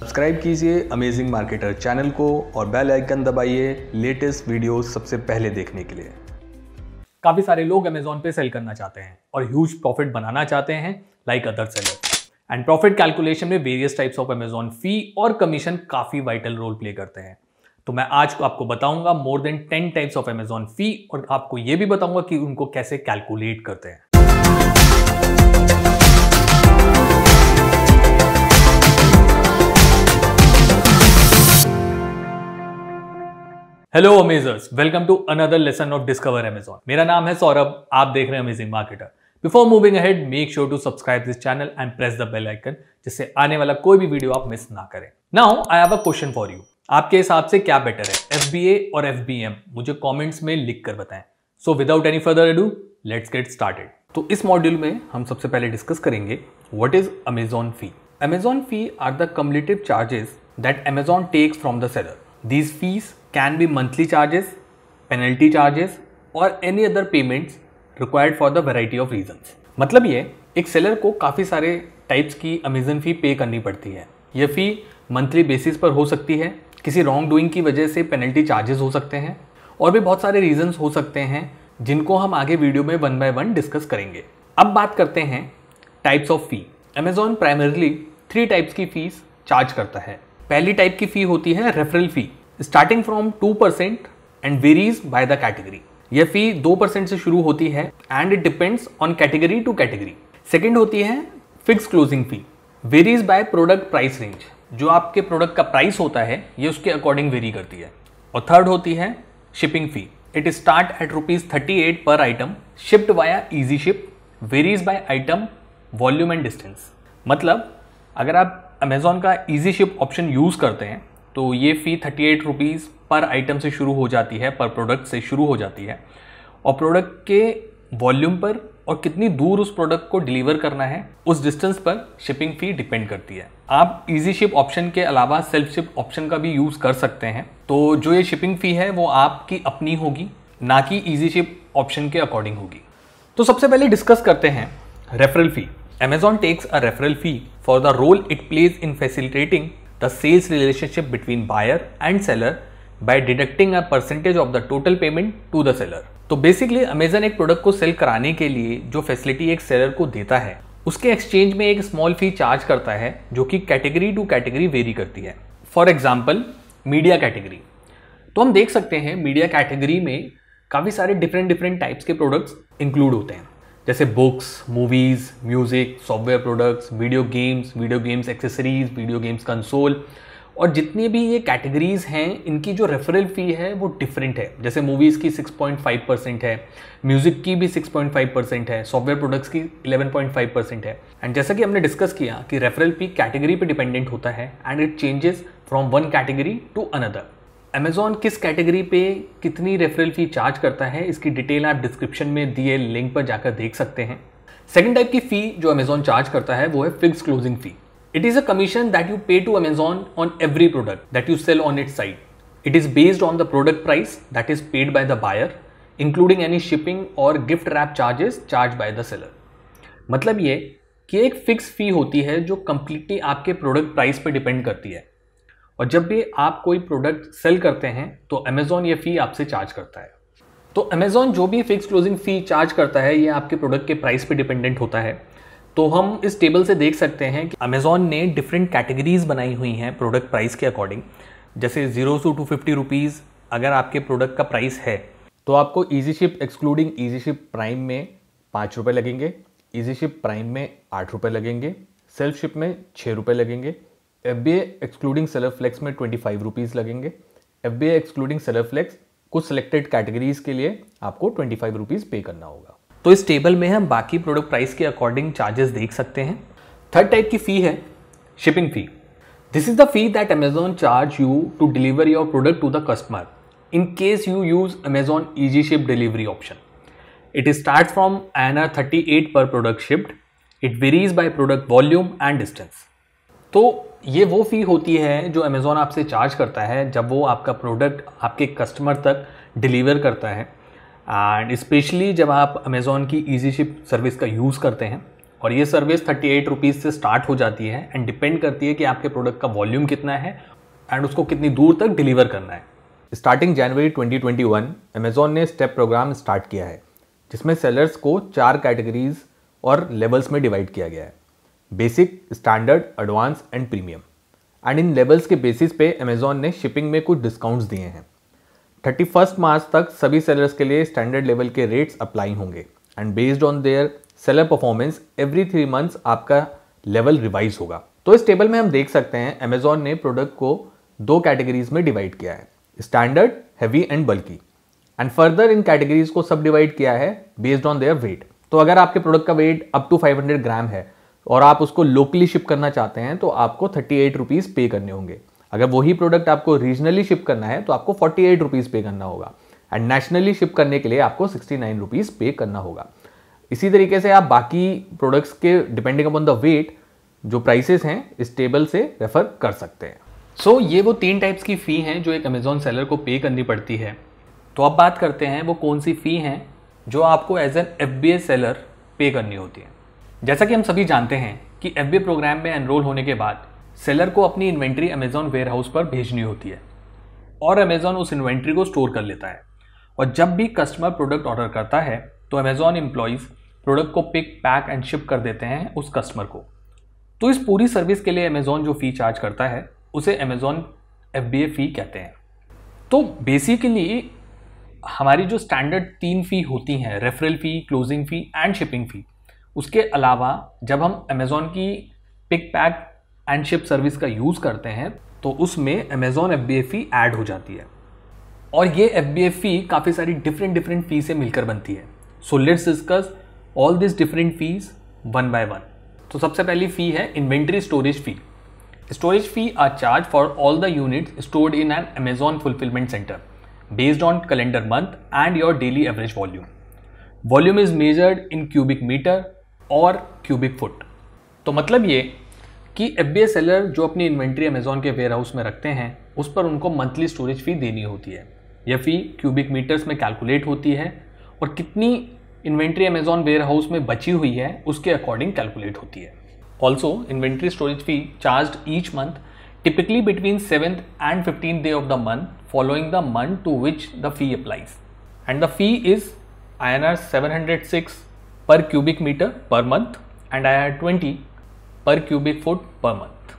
Subscribe कीजिए amazing marketer channel को और बेल आइकन दबाइए लेटेस्ट वीडियो सबसे पहले देखने के लिए काफ़ी सारे लोग अमेजोन पे सेल करना चाहते हैं और ह्यूज प्रॉफिट बनाना चाहते हैं like other seller and profit calculation में various types of Amazon fee और कमीशन काफ़ी वाइटल रोल प्ले करते हैं तो मैं आज आपको बताऊंगा more than ten types of Amazon fee और आपको ये भी बताऊंगा कि उनको कैसे कैलकुलेट करते हैं hello Amazers welcome to another lesson of discover Amazon मेरा नाम है सौरभ आप देख रहे हैं Amazing Marketer before moving ahead make sure to subscribe this channel and press the bell icon जिससे आने वाला कोई भी वीडियो आप मिस ना करें now I have a question for you आपके हिसाब से क्या बेटर है एफ और एफ मुझे कॉमेंट्स में लिख कर बताएं so without any further do let's get started तो इस मॉड्यूल में हम सबसे पहले डिस्कस करेंगे what is Amazon fee Amazon fee are the cumulative charges that Amazon takes from the seller these fees can be monthly charges penalty charges और any other payments required for the variety of reason मतलब ये एक seller को काफ़ी सारे types की Amazon फ़ी पे करनी पड़ती है यह फ़ी मंथली बेसिस पर हो सकती है किसी रॉन्ग डूइंग की वजह से पेनल्टी चार्जेस हो सकते हैं और भी बहुत सारे रीजन्स हो सकते हैं जिनको हम आगे वीडियो में वन बाय वन डिस्कस करेंगे अब बात करते हैं types of fee Amazon primarily three types की फ़ीस चार्ज करता है पहली टाइप की फ़ी होती है referral fee starting from two percent and varies by the category यह फी दो परसेंट से शुरू होती है and it depends on category to category second होती है fix closing fee varies by product price range जो आपके प्रोडक्ट का प्राइस होता है ये उसके अकॉर्डिंग वेरी करती है और थर्ड होती है shipping fee it start at rupees thirty eight per item shipped via easy ship varies by item volume and distance मतलब अगर आप अमेजोन का इजी शिप ऑप्शन यूज़ करते हैं तो ये fee thirty eight rupees per item से शुरू हो जाती है पर प्रोडक्ट से शुरू हो जाती है और प्रोडक्ट के वॉल्यूम पर और कितनी दूर उस प्रोडक्ट को डिलीवर करना है उस डिस्टेंस पर शिपिंग फ़ी डिपेंड करती है आप इजी शिप ऑप्शन के अलावा सेल्फ शिप ऑप्शन का भी यूज़ कर सकते हैं तो जो ये शिपिंग फ़ी है वो आपकी अपनी होगी ना कि ईजी शिप ऑप्शन के अकॉर्डिंग होगी तो सबसे पहले डिस्कस करते हैं referral fee Amazon takes a referral fee for the role it plays in facilitating the sales relationship between buyer and seller by deducting a percentage of the total payment to the seller तो basically Amazon एक product को sell कराने के लिए जो facility एक seller को देता है उसके एक्सचेंज में एक स्मॉल फी चार्ज करता है जो कि कैटेगरी टू कैटेगरी वेरी करती है फॉर एग्जाम्पल मीडिया कैटेगरी तो हम देख सकते हैं मीडिया कैटेगरी में काफ़ी सारे डिफरेंट डिफरेंट टाइप्स के प्रोडक्ट्स इंक्लूड होते हैं जैसे books movies music software products video games video games accessories video games console और जितनी भी ये कैटेगरीज हैं इनकी जो रेफरल फ़ी है वो डिफरेंट है जैसे मूवीज़ की 6.5 परसेंट है म्यूज़िक की भी 6.5 परसेंट है सॉफ्टवेयर प्रोडक्ट्स की 11.5 परसेंट है एंड जैसा कि हमने डिस्कस किया कि रेफरल फी कैटेगरी पे डिपेंडेंट होता है and it changes from one category to another Amazon किस कैटेगरी पे कितनी रेफरल फ़ी चार्ज करता है इसकी डिटेल आप डिस्क्रिप्शन में दिए लिंक पर जाकर देख सकते हैं सेकेंड टाइप की फ़ी जो अमेजोन चार्ज करता है वो है fix closing fee it is a commission that you pay to Amazon on every product that you sell on it site it is based on the product price that is paid by the buyer including any shipping और gift wrap charges charge by the seller मतलब ये कि एक fix फ़ी होती है जो completely आपके product price पर डिपेंड करती है और जब भी आप कोई प्रोडक्ट सेल करते हैं तो अमेज़ॉन ये फ़ी आपसे चार्ज करता है तो अमेज़ॉन जो भी फिक्स क्लोजिंग फ़ी चार्ज करता है ये आपके प्रोडक्ट के प्राइस पे डिपेंडेंट होता है तो हम इस टेबल से देख सकते हैं कि अमेज़ॉन ने डिफरेंट कैटेगरीज बनाई हुई हैं प्रोडक्ट प्राइस के अकॉर्डिंग जैसे zero to two fifty rupees अगर आपके प्रोडक्ट का प्राइस है तो आपको easy ship excluding easy ship prime में पाँच रुपये लगेंगे ईजी शिप प्राइम में आठ रुपये लगेंगे सेल्फ शिप में छः रुपये लगेंगे F B excluding seller flex में ट्वेंटी फाइव रुपीज़ लगेंगे F B excluding seller flex कुछ सिलेक्टेड कैटेगरीज के लिए आपको ट्वेंटी फाइव रुपीज़ पे करना होगा तो इस टेबल में हम बाकी प्रोडक्ट प्राइस के अकॉर्डिंग चार्जेस देख सकते हैं थर्ड टाइप की फ़ी है shipping fee this is the fee that Amazon charge you to deliver your product to the customer in case you Amazon easy ship delivery option it is start from N R thirty eight per product shipped it varies by product volume and distance तो ये वो फ़ी होती है जो Amazon आपसे charge करता है जब वो आपका प्रोडक्ट आपके कस्टमर तक डिलीवर करता है एंड स्पेशली जब आप अमेज़ोन की ईजी शिप सर्विस का यूज़ करते हैं और ये सर्विस थर्टी एट रुपीज़ से स्टार्ट हो जाती है एंड डिपेंड करती है कि आपके प्रोडक्ट का वॉल्यूम कितना है एंड उसको कितनी दूर तक डिलीवर करना है स्टार्टिंग जनवरी 2021 अमेज़ॉन ने स्टेप प्रोग्राम स्टार्ट किया है जिसमें सेलर्स को चार कैटेगरीज और लेवल्स में डिवाइड किया गया है basic standard advance and premium and इन लेवल्स के बेसिस पे अमेजोन ने शिपिंग में कुछ डिस्काउंट्स दिए हैं थर्टी फर्स्ट मार्च तक सभी सेलर्स के लिए स्टैंडर्ड लेवल के रेट्स अप्लाई होंगे and based on their seller performance every three months आपका लेवल रिवाइज होगा तो इस टेबल में हम देख सकते हैं अमेजोन ने प्रोडक्ट को दो कैटेगरीज में डिवाइड किया है standard heavy and bulky and further इन कैटेगरीज को सब डिवाइड किया है बेस्ड ऑन देयर वेट तो अगर आपके प्रोडक्ट का वेट अप टू 500 ग्राम है और आप उसको लोकली शिप करना चाहते हैं तो आपको थर्टी एट रुपीज़ पे करने होंगे अगर वही प्रोडक्ट आपको रीजनली शिप करना है तो आपको फोर्टी एट रुपीज़ पे करना होगा एंड नेशनली शिप करने के लिए आपको सिक्सटी नाइन रुपीज़ पे करना होगा इसी तरीके से आप बाकी प्रोडक्ट्स के डिपेंडिंग अपॉन द वेट जो प्राइसेस हैं इस टेबल से रेफर कर सकते हैं सो so, ये वो तीन टाइप्स की फ़ी हैं जो एक अमेजोन सेलर को पे करनी पड़ती है तो अब बात करते हैं वो कौन सी फ़ी हैं जो आपको एज एन एफ सेलर पे करनी होती है जैसा कि हम सभी जानते हैं कि एफ प्रोग्राम में एनरोल होने के बाद सेलर को अपनी इन्वेंट्री वेयर वेयरहाउस पर भेजनी होती है और अमेजॉन उस इन्वेंट्री को स्टोर कर लेता है और जब भी कस्टमर प्रोडक्ट ऑर्डर करता है तो अमेजोन एम्प्लॉयज़ प्रोडक्ट को पिक पैक एंड शिप कर देते हैं उस कस्टमर को तो इस पूरी सर्विस के लिए अमेजोन जो फ़ी चार्ज करता है उसे अमेजॉन एफ फ़ी कहते हैं तो बेसिकली हमारी जो स्टैंडर्ड तीन फ़ी होती हैं referral fee closing fee and shipping fee उसके अलावा जब हम अमेज़ोन की pick pack and ship service का यूज़ करते हैं तो उसमें Amazon F B F fee add हो जाती है और ये F B F fee e काफ़ी सारी डिफरेंट डिफरेंट फ़ी से मिलकर बनती है so let's discuss all this different fees one by one तो सबसे पहली फ़ी है inventory storage fee storage fee are charge for all the units stored in an Amazon fulfilment centre based on calendar month and your daily average volume volume is measured in cubic metre और cubic foot तो मतलब ये कि F B seller जो अपनी inventory Amazon के warehouse में रखते हैं उस पर उनको मंथली स्टोरेज फ़ी देनी होती है यह फ़ी क्यूबिक मीटर्स में कैलकुलेट होती है और कितनी इन्वेंट्री अमेज़ॉन वेयर हाउस में बची हुई है उसके अकॉर्डिंग कैलकुलेट होती है also inventory storage fee charge each month typically between and fifteen day of the month following the month to which the fee applies and the fee is I N R seven hundred six per cubic metre per month and I had twenty per cubic foot per month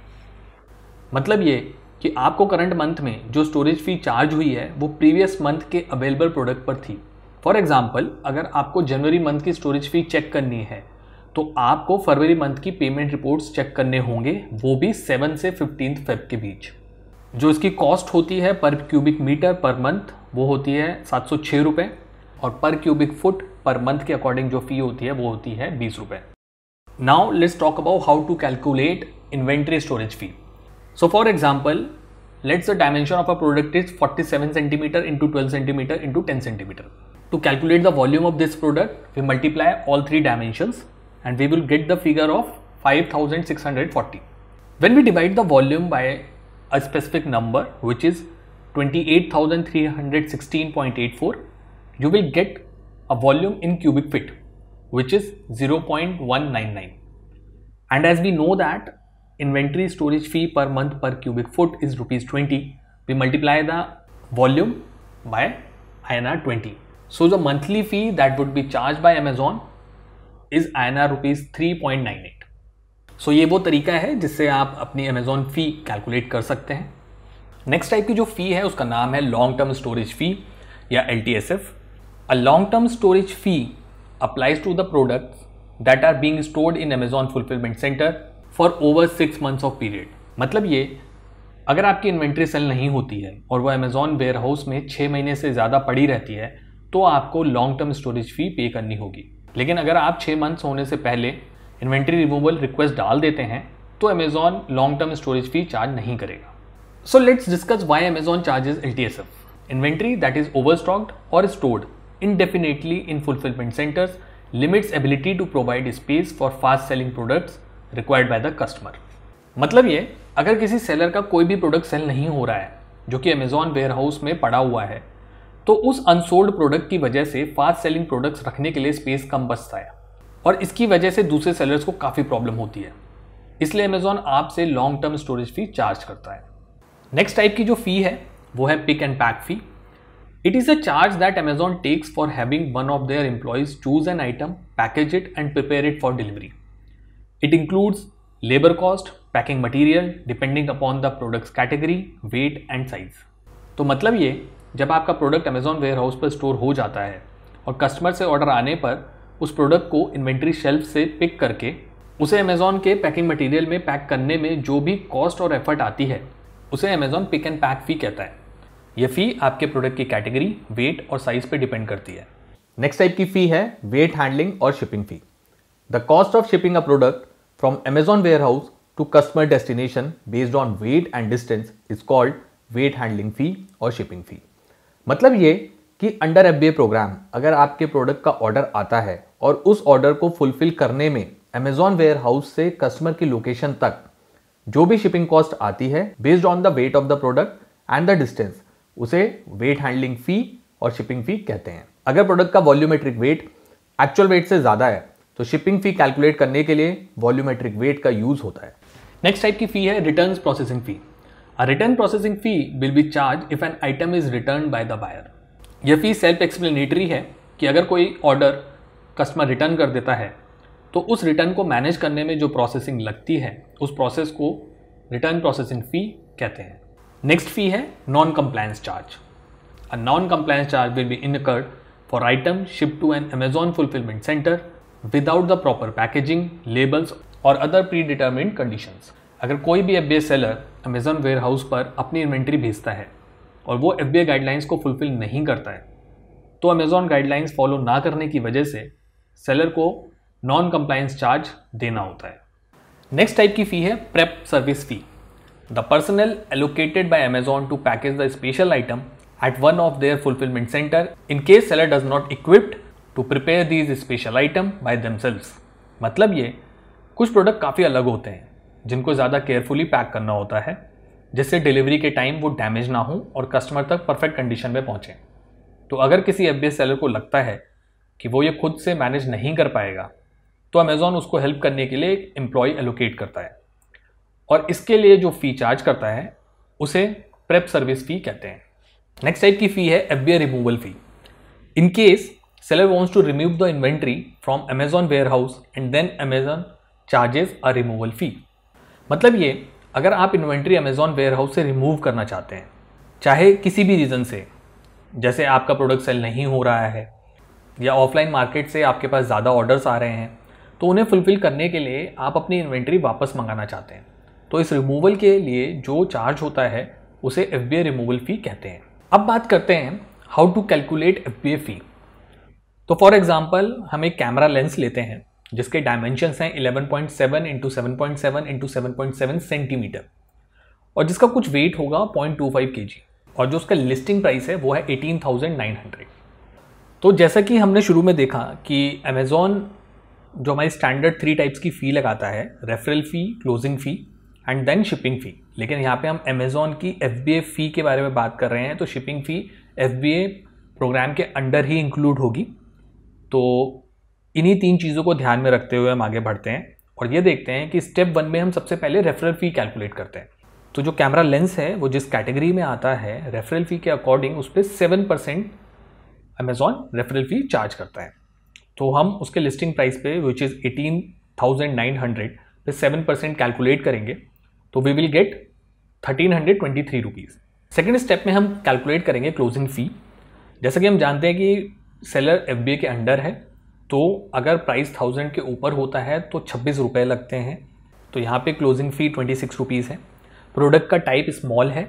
मतलब ये कि आपको current month में जो storage fee charge हुई है वो previous month के अवेलेबल प्रोडक्ट पर थी फॉर एग्जाम्पल अगर आपको जनवरी मंथ की स्टोरेज फी चेक करनी है तो आपको फरवरी मंथ की पेमेंट रिपोर्ट्स चेक करने होंगे वो भी सेवन से फिफ्टीन फेब के बीच जो इसकी कॉस्ट होती है पर क्यूबिक मीटर पर मंथ वो होती है सात सौ छः रुपये और per cubic foot per month के अकॉर्डिंग जो फी होती है वो होती है बीस रुपए now let's talk about how to calculate inventory storage fee so for example let's the dimension of a product is forty seven centimetre into twelve centimetre into ten centimetre to calculate the volume of this product we multiply all three dimensions and we will get the figure of five thousand six hundred forty when we divide the volume by a specific number which is twenty eight eight thousand three hundred sixteen point four you will get a volume in cubic feet which is 0.199 and as we know that inventory storage fee per month per cubic foot is rupees 20 we multiply the volume by INR 20 so the monthly fee that would be charged by Amazon is INR rupees 3.98 so so, ये वो तरीका है जिससे आप अपनी Amazon फ़ी calculate कर सकते हैं नेक्स्ट टाइप की जो फ़ी है उसका नाम है लॉन्ग टर्म स्टोरेज फ़ी या L T S F A long-term storage fee applies to the products that are being stored in Amazon Fulfillment Center for over six months of period. मतलब ये अगर आपकी इन्वेंट्री सेल नहीं होती है और वह अमेजॉन वेयर हाउस में छः महीने से ज़्यादा पड़ी रहती है तो आपको लॉन्ग टर्म स्टोरेज फ़ी पे करनी होगी लेकिन अगर आप छः मंथ्स होने से पहले इन्वेंट्री रिमूवल रिक्वेस्ट डाल देते हैं तो Amazon long term storage fee charge नहीं करेगा so let's discuss why Amazon charges L T S F inventory that is overstocked और stored indefinitely in fulfillment centers limits ability to provide space for fast selling products required by the customer. मतलब ये अगर किसी seller का कोई भी product cell नहीं हो रहा है जो कि अमेजॉन वेयर हाउस में पड़ा हुआ है तो उस अनसोल्ड प्रोडक्ट की वजह से फास्ट सेलिंग प्रोडक्ट्स रखने के लिए स्पेस कम बचता है और इसकी वजह से दूसरे सेलर्स को काफ़ी प्रॉब्लम होती है इसलिए अमेजॉन आपसे long term storage fee charge करता है नेक्स्ट टाइप की जो फ़ी है वो है pick and pack fee it is a charge that Amazon takes for having one of their employees choose an item package it and prepare it for delivery it includes labour cost packing material depending upon the products category weight and size तो मतलब ये जब आपका product Amazon warehouse पर store हो जाता है और कस्टमर से ऑर्डर आने पर उस प्रोडक्ट को इन्वेंट्री शेल्फ से पिक करके उसे अमेजॉन के पैकिंग मटेरियल में पैक करने में जो भी कॉस्ट और एफर्ट आती है उसे Amazon pick and pack fee कहता है ये फ़ी आपके प्रोडक्ट की कैटेगरी वेट और साइज़ पे डिपेंड करती है नेक्स्ट टाइप की फ़ी है वेट हैंडलिंग और shipping fee the cost of shipping a product from Amazon warehouse to customer destination based on weight and distance is called weight handling fee और shipping फ़ी मतलब ये कि under F programme अगर आपके product का order आता है और उस ऑर्डर को फुलफिल करने में अमेजॉन वेयर हाउस से कस्टमर की लोकेशन तक जो भी शिपिंग कॉस्ट आती है based on the weight of the product and the distance उसे वेट हैंडलिंग फ़ी और शिपिंग फ़ी कहते हैं अगर प्रोडक्ट का वॉल्यूमेट्रिक वेट एक्चुअल वेट से ज़्यादा है तो शिपिंग फ़ी कैलकुलेट करने के लिए वॉल्यूमेट्रिक वेट का यूज़ होता है नेक्स्ट टाइप की फ़ी है return processing fee return processing fee will be charge if an item is return by the buyer यह फी सेल्फ एक्सप्लेनेटरी है कि अगर कोई ऑर्डर कस्टमर रिटर्न कर देता है तो उस रिटर्न को मैनेज करने में जो प्रोसेसिंग लगती है उस प्रोसेस को रिटर्न प्रोसेसिंग फ़ी कहते हैं नेक्स्ट फी है non compliance charge a non compliance charge will be incurred for item ship to an Amazon fulfilment centre without the proper packaging labels और अदर प्री डिटर्मिन कंडीशंस अगर कोई भी F seller Amazon warehouse पर अपनी inventory भेजता है और वो एफ गाइडलाइंस को फुलफिल नहीं करता है तो अमेजॉन गाइडलाइंस फॉलो ना करने की वजह से सेलर को नॉन कंप्लायंस चार्ज देना होता है नेक्स्ट टाइप की फ़ी है prep service fee the personnel allocated by Amazon to package the special item at one of their fulfilment centre in case seller does not equipped to prepare these special item by themselves मतलब ये कुछ product काफ़ी अलग होते हैं जिनको ज़्यादा carefully pack करना होता है जिससे डिलीवरी के टाइम वो डैमेज ना हो और कस्टमर तक परफेक्ट कंडीशन में पहुँचें तो अगर किसी एफ बी सेलर को लगता है कि वो ये खुद से मैनेज नहीं कर पाएगा तो अमेज़ॉन उसको हेल्प करने के लिए एक एम्प्लॉय एलोकेट करता है और इसके लिए जो फ़ी चार्ज करता है उसे प्रेप सर्विस फ़ी कहते हैं नेक्स्ट टाइप की फ़ी है F removal fee in case seller wants to remove the inventory from Amazon warehouse and then Amazon charges a removal fee मतलब ये अगर आप इन्वेंट्री अमेजोन वेयरहाउस से रिमूव करना चाहते हैं चाहे किसी भी रीज़न से जैसे आपका प्रोडक्ट सेल नहीं हो रहा है या ऑफलाइन मार्केट से आपके पास ज़्यादा ऑर्डर्स आ रहे हैं तो उन्हें फुलफ़िल करने के लिए आप अपनी इन्वेंट्री वापस मंगाना चाहते हैं तो इस रिमूवल के लिए जो चार्ज होता है उसे एफ रिमूवल फ़ी कहते हैं अब बात करते हैं how to calculate F fee तो फॉर एग्जाम्पल हम एक कैमरा लेंस लेते हैं जिसके डायमेंशन हैं 11.7 point seven into seven point seven into seven point seven centimetre और जिसका कुछ वेट होगा पॉइंट टू फाइव के जी और जो उसका लिस्टिंग प्राइस है वो है एटीन थाउजेंड नाइन हंड्रेड तो जैसा कि हमने शुरू में देखा कि अमेज़ोन जो हमारी स्टैंडर्ड थ्री टाइप्स की फ़ी लगाता है referral fee closing fee and then shipping fee लेकिन यहाँ पे हम अमेज़ोन की एफ फ़ी के बारे में बात कर रहे हैं तो शिपिंग फ़ी एफ प्रोग्राम के अंडर ही इंक्लूड होगी तो इन्हीं तीन चीज़ों को ध्यान में रखते हुए हम आगे बढ़ते हैं और ये देखते हैं कि स्टेप वन में हम सबसे पहले रेफरल फ़ी कैलकुलेट करते हैं तो जो कैमरा लेंस है वो जिस कैटेगरी में आता है रेफरल फ़ी के अकॉर्डिंग उस पर seven percent Amazon referral fee charge करता है तो हम उसके लिस्टिंग प्राइस पे which is eighteen thousand nine hundred पे सेवन परसेंट कैलकुलेट करेंगे तो we will get thirteen hundred twenty three rupees second step में हम कैलकुलेट करेंगे क्लोजिंग फ़ी जैसा कि हम जानते हैं कि सेलर एफ के अंडर है तो अगर प्राइस थाउजेंड के ऊपर होता है तो छब्बीस रुपये लगते हैं तो यहाँ पे closing fee twenty six rupees है प्रोडक्ट का टाइप स्मॉल है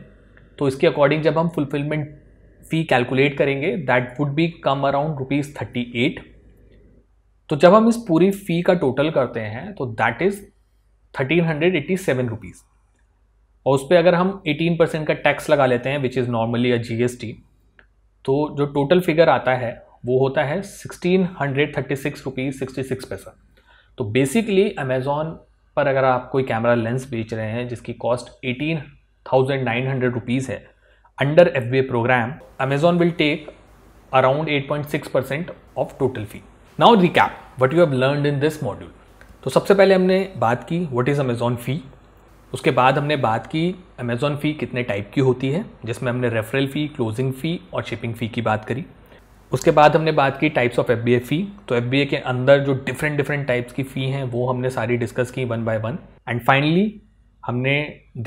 तो इसके अकॉर्डिंग जब हम फुलफिलमेंट फ़ी कैलकुलेट करेंगे that would be come around rupees thirty eight तो जब हम इस पूरी फ़ी का टोटल करते हैं तो that is thirteen hundred eighty seven rupees और उस पर अगर हम 18 परसेंट का टैक्स लगा लेते हैं which is normally a GST तो जो टोटल फिगर आता है वो होता है sixteen hundred thirty six rupees sixty six पैसा तो बेसिकली अमेज़ोन पर अगर आप कोई कैमरा लेंस बेच रहे हैं जिसकी cost eighteen thousand nine hundred rupees है under F B A programme Amazon will take around eight point six percent of total fee now recap what you have learn in this module तो सबसे पहले हमने बात की what is Amazon फ़ी उसके बाद हमने बात की अमेज़ॉन फ़ी कितने टाइप की होती है जिसमें हमने रेफरल फ़ी क्लोजिंग फ़ी और शिपिंग फ़ी की बात करी उसके बाद हमने बात की टाइप्स ऑफ एफ फ़ी तो एफ के अंदर जो डिफरेंट डिफरेंट टाइप्स की फ़ी हैं वो हमने सारी डिस्कस की one by one and finally हमने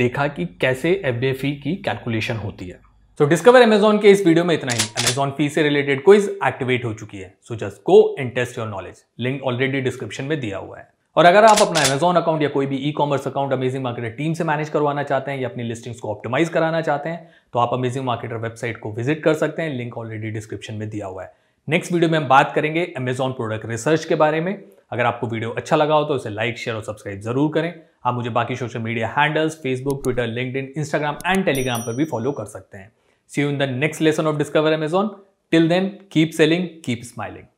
देखा कि कैसे एफ फ़ी की कैलकुलेशन होती है सो डिस्कवर अमेजॉन के इस वीडियो में इतना ही अमेजॉन फी से रिलेटेड क्विज एक्टिवेट हो चुकी है so just go and test your knowledge link already description में दिया हुआ है और अगर आप अपना अमेजोन अकाउंट या कोई भी e commerce account Amazing Marketer team से मैनेज करवाना चाहते हैं या अपनी लिस्टिंग्स को ऑप्टिमाइज कराना चाहते हैं तो आप अमेजिंग मार्केटर वेबसाइट को विजिट कर सकते हैं लिंक ऑलरेडी डिस्क्रिप्शन में दिया हुआ है नेक्स्ट वीडियो में हम बात करेंगे अमेजॉन प्रोडक्ट रिसर्च के बारे में अगर आपको वीडियो अच्छा लगा हो तो इसे लाइक शेयर और सब्सक्राइब जरूर करें आप मुझे बाकी social media handles Facebook Twitter LinkedIn Instagram and Telegram पर भी फॉलो कर सकते हैं see you in the next lesson of discover Amazon till then keep selling keep smiling